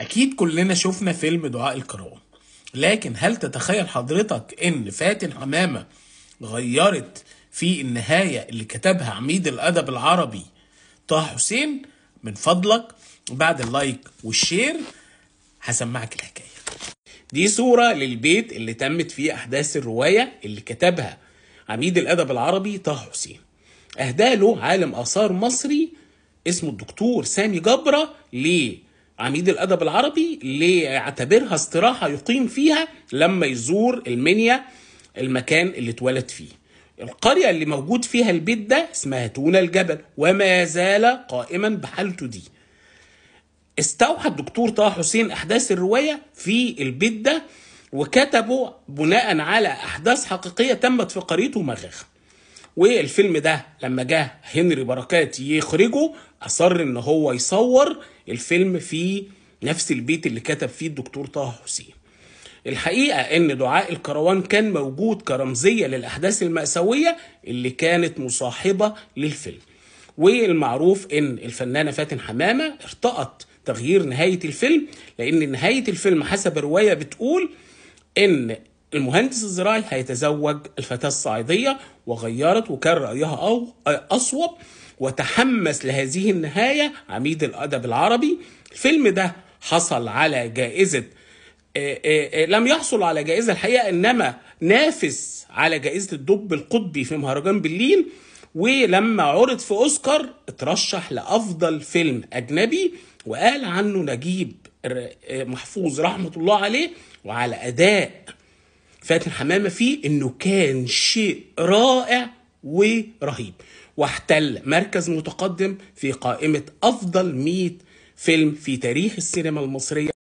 اكيد كلنا شفنا فيلم دعاء الكرام لكن هل تتخيل حضرتك ان فاتن حمامه غيرت في النهايه اللي كتبها عميد الادب العربي طه حسين من فضلك بعد اللايك والشير هسمعك الحكايه دي صورة للبيت اللي تمت فيه أحداث الرواية اللي كتبها عميد الأدب العربي طه حسين أهداله له عالم آثار مصري اسمه الدكتور سامي جبرة ليه عميد الادب العربي ليعتبرها استراحه يقيم فيها لما يزور المنيا المكان اللي اتولد فيه القرية اللي موجود فيها البيت ده اسمها تونا الجبل وما زال قائما بحالته دي استوحى الدكتور طه حسين أحداث الرواية في البيت ده وكتبه بناء على أحداث حقيقية تمت في قريته مغاخة والفيلم ده لما جه هنري بركات يخرجه اصر ان هو يصور الفيلم في نفس البيت اللي كتب فيه الدكتور طه حسين الحقيقة إن دعاء الكروان كان موجود كرمزية للأحداث المأساوية اللي كانت مصاحبة للفيلم والمعروف إن الفنانة فاتن حمامة ارتأت تغيير نهاية الفيلم لأن نهاية الفيلم حسب رواية بتقول إن المهندس الزراعي هيتزوج الفتاة الصعيدية وغيرت وكان رأيها أو أصوب وتحمس لهذه النهاية عميد الأدب العربي الفيلم ده حصل على جائزة آه، آه، آه، لم يحصل على جائزة الحقيقة إنما نافس على جائزة الدب القطبي في مهرجان برلين ولما عرض في أوسكار اترشح لأفضل فيلم أجنبي وقال عنه نجيب محفوظ رحمة الله عليه وعلى أداء فاتن حمامه فيه انه كان شيء رائع ورهيب واحتل مركز متقدم في قائمه افضل 100 فيلم في تاريخ السينما المصريه